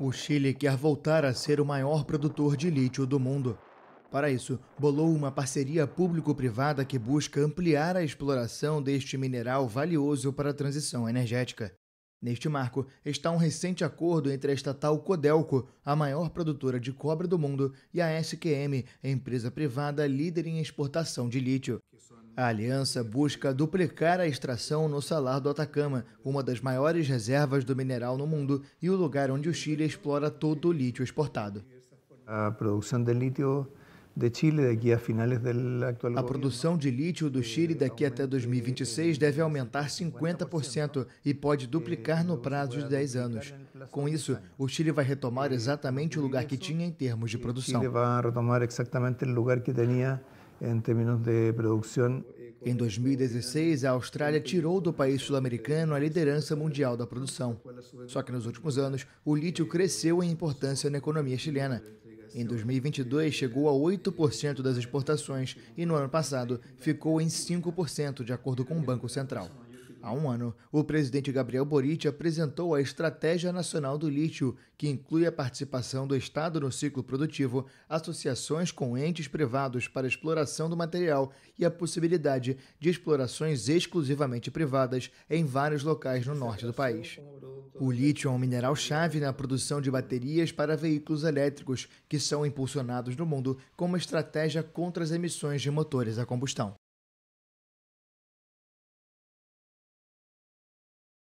O Chile quer voltar a ser o maior produtor de lítio do mundo. Para isso, bolou uma parceria público-privada que busca ampliar a exploração deste mineral valioso para a transição energética. Neste marco está um recente acordo entre a estatal Codelco, a maior produtora de cobre do mundo, e a SQM, a empresa privada líder em exportação de lítio. A aliança busca duplicar a extração no salar do Atacama, uma das maiores reservas do mineral no mundo e o lugar onde o Chile explora todo o lítio exportado. A produção de lítio de Chile daqui a finales do atual A produção de lítio do Chile daqui até 2026 deve aumentar 50% e pode duplicar no prazo de 10 anos. Com isso, o Chile vai retomar exatamente o lugar que tinha em termos de produção. O Chile vai retomar exatamente o lugar que tinha em termos de produção. Em 2016, a Austrália tirou do país sul-americano a liderança mundial da produção. Só que nos últimos anos, o lítio cresceu em importância na economia chilena. Em 2022, chegou a 8% das exportações e no ano passado ficou em 5%, de acordo com o Banco Central. Há um ano, o presidente Gabriel Boric apresentou a Estratégia Nacional do Lítio, que inclui a participação do Estado no ciclo produtivo, associações com entes privados para exploração do material e a possibilidade de explorações exclusivamente privadas em vários locais no norte do país. O lítio é um mineral-chave na produção de baterias para veículos elétricos, que são impulsionados no mundo como estratégia contra as emissões de motores a combustão.